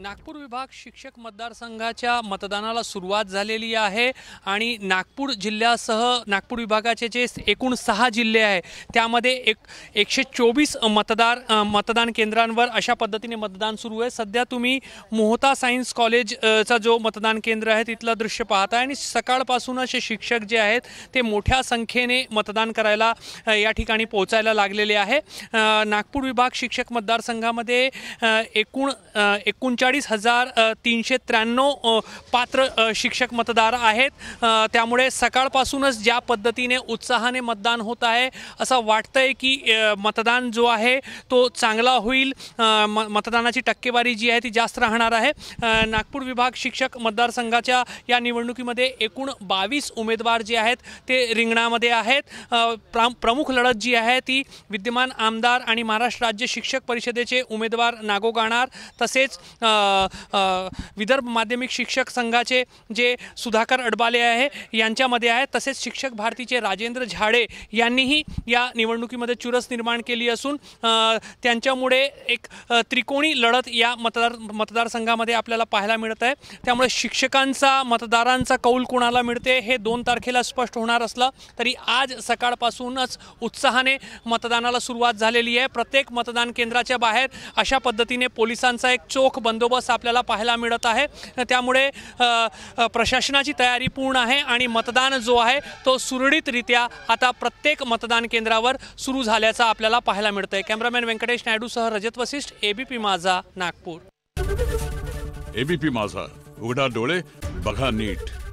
नागपूर विभाग शिक्षक मतदारसंघाच्या मतदानाला सुरुवात झालेली आहे आणि नागपूर जिल्ह्यासह नागपूर विभागाचे जे एकूण सहा जिल्हे आहे त्यामध्ये एक एकशे चोवीस मतदार मतदान केंद्रांवर अशा पद्धतीने मतदान सुरू आहे सध्या तुम्ही मोहता सायन्स कॉलेजचा जो मतदान केंद्र आहे तिथलं दृश्य पाहताय आणि सकाळपासूनच असे शिक्षक जे आहेत ते मोठ्या संख्येने मतदान करायला या ठिकाणी पोहोचायला लागलेले आहे नागपूर विभाग शिक्षक मतदारसंघामध्ये एकूण एकूण चाळीस हजार तीनशे त्र्याण्णव पात्र शिक्षक मतदार आहेत त्यामुळे सकाळपासूनच ज्या पद्धतीने उत्साहाने मतदान होत आहे असं वाटतं आहे की मतदान जो आहे तो चांगला होईल म मतदानाची टक्केवारी जी आहे ती जास्त राहणार आहे नागपूर विभाग शिक्षक मतदारसंघाच्या या निवडणुकीमध्ये एकूण बावीस उमेदवार जे आहेत ते रिंगणामध्ये आहेत प्रमुख लढत जी आहे ती विद्यमान आमदार आणि महाराष्ट्र राज्य शिक्षक परिषदेचे उमेदवार नागोगाणार तसेच विदर्भ माध्यमिक शिक्षक संघाचे जे सुधाकर अडबाले आहे यांच्यामध्ये आहे तसेच शिक्षक भारतीचे राजेंद्र झाडे यांनीही या निवडणुकीमध्ये चुरस निर्माण केली असून त्यांच्यामुळे एक त्रिकोणी लढत या मतदार मतदारसंघामध्ये आपल्याला पाहायला मिळत आहे त्यामुळे शिक्षकांचा मतदारांचा कौल कोणाला मिळते हे दोन तारखेला स्पष्ट होणार असलं तरी आज सकाळपासूनच उत्साहाने मतदानाला सुरुवात झालेली आहे प्रत्येक मतदान केंद्राच्या बाहेर अशा पद्धतीने पोलिसांचा एक चोख बंदोबस्त बंदोबस्त आपल्याला पाहायला मिळत आहे त्यामुळे प्रशासनाची तयारी पूर्ण आहे आणि मतदान जो आहे तो सुरळीतरित्या आता प्रत्येक मतदान केंद्रावर सुरू झाल्याचा आपल्याला पाहायला मिळतंय कॅमेरामॅन व्यंकटेश सह रजत वसिष्ठ एबीपी माझा नागपूर एबीपी माझा उघडा डोळे बघा नीट